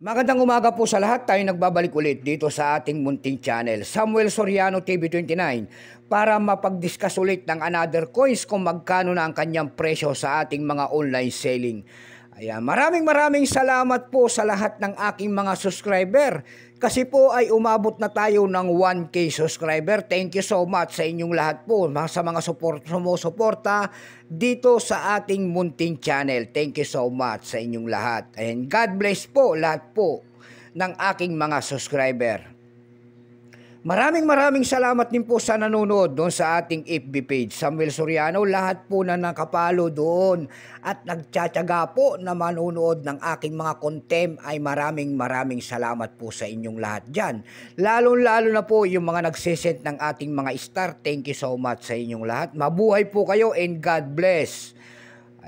Magandang umaga po sa lahat. Tayo nagbabalik ulit dito sa ating munting channel, Samuel Soriano TV29, para mapag-discuss ulit ng another coins kung magkano na ang kanyang presyo sa ating mga online selling. Ayan, maraming maraming salamat po sa lahat ng aking mga subscriber. Kasi po ay umabot na tayo ng 1K subscriber. Thank you so much sa inyong lahat po, sa mga support, sumusuporta dito sa ating munting channel. Thank you so much sa inyong lahat. And God bless po lahat po ng aking mga subscriber. Maraming maraming salamat din po sa nanonood doon sa ating FB page. Samuel Soriano, lahat po na nakapalo doon at nagtsatsaga po na manonood ng aking mga kontem ay maraming maraming salamat po sa inyong lahat dyan. Lalong lalo na po yung mga nagsisend ng ating mga star. Thank you so much sa inyong lahat. Mabuhay po kayo and God bless.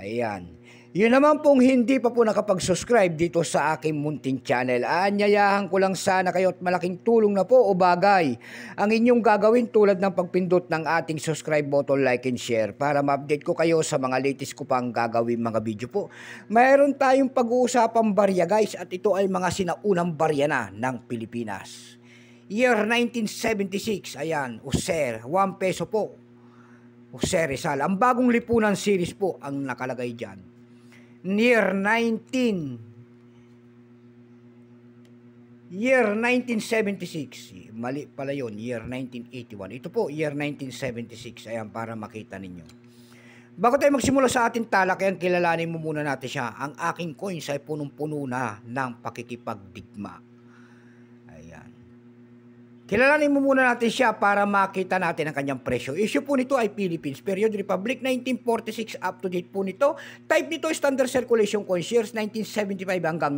Ayan. Yun naman pong hindi pa po nakapag-subscribe dito sa aking munting channel. Anyayahan ko lang sana kayo at malaking tulong na po o bagay ang inyong gagawin tulad ng pagpindot ng ating subscribe button, like and share para ma-update ko kayo sa mga latest ko pang gagawin mga video po. Mayroon tayong pag-uusapang barya guys at ito ay mga sinaunang barya na ng Pilipinas. Year 1976, ayan, user, 1 peso po. Sir Rizal, ang bagong lipunan series po ang nakalagay dyan near 19 year 1976 mali pala yon year 1981 ito po year 1976 ayan para makita ninyo bago tayo magsimula sa ating talak ayan kilalanin mo muna natin siya ang aking coins ay punong-puno na ng pakikipagdigma Kilalanin mo muna natin siya para makita natin ang kanyang presyo. Issue po nito ay Philippines. Period Republic 1946 up to date po nito. Type nito standard circulation coin shares 1975 hanggang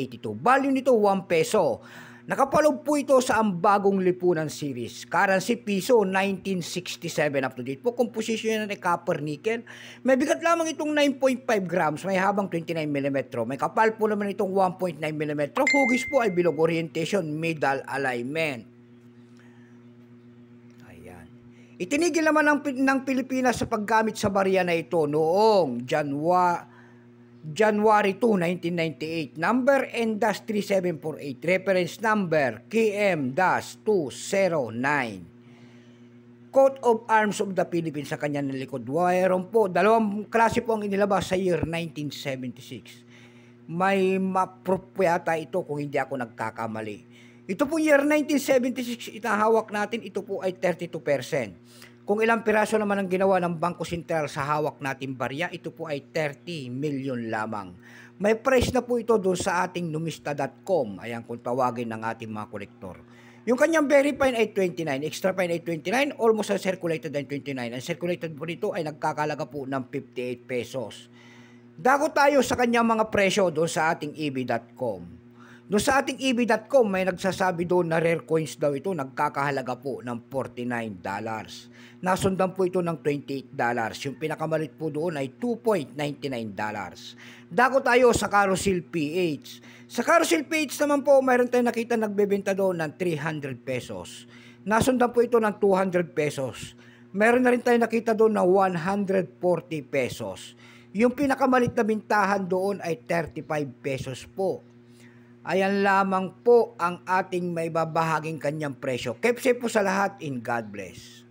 1982. Value nito 1 peso. Nakapalog po ito sa ang bagong lipunan series. Currency piso 1967 up to date po. Composition ng copper nickel. May bigat lamang itong 9.5 grams. May habang 29 mm. May kapal po naman itong 1.9 mm. Hugis po ay bilog orientation, middle alignment. Itinigil naman ng, ng Pilipinas sa paggamit sa barya na ito noong Janwa, January 2, 1998. Number N-3748, reference number KM-209. Coat of Arms of the Philippines sa kanyang likod. Mayroon po, dalawang klase po ang inilabas sa year 1976. May map proof po yata ito kung hindi ako nagkakamali. Ito po year 1976, itahawak natin, ito po ay 32%. Kung ilang piraso naman ang ginawa ng Bangko Sentral sa hawak natin barya, ito po ay 30 million lamang. May price na po ito doon sa ating numista.com, ayan kung tawagin ng ating mga kolektor. Yung kanyang very fine ay 29, extra fine ay 29, almost ang circulated ay 29. Ang circulated po nito ay nagkakalaga po ng 58 pesos. Dako tayo sa kanyang mga presyo doon sa ating eb.com. Doon sa ating EB.com, may nagsasabi doon na rare coins daw ito, nagkakahalaga po ng $49. Nasundan po ito ng $28. Yung pinakamalit po doon ay $2.99. Dako tayo sa Carousel PH. Sa Carousel PH naman po, mayroon tayong nakita nagbebenta doon ng 300 pesos. Nasundan po ito ng 200 pesos. Meron na rin tayong nakita doon ng 140 pesos. Yung pinakamalit na bintahan doon ay 35 pesos po. Ayan lamang po ang ating may babahaging kanyang presyo. Kepse po sa lahat in God bless.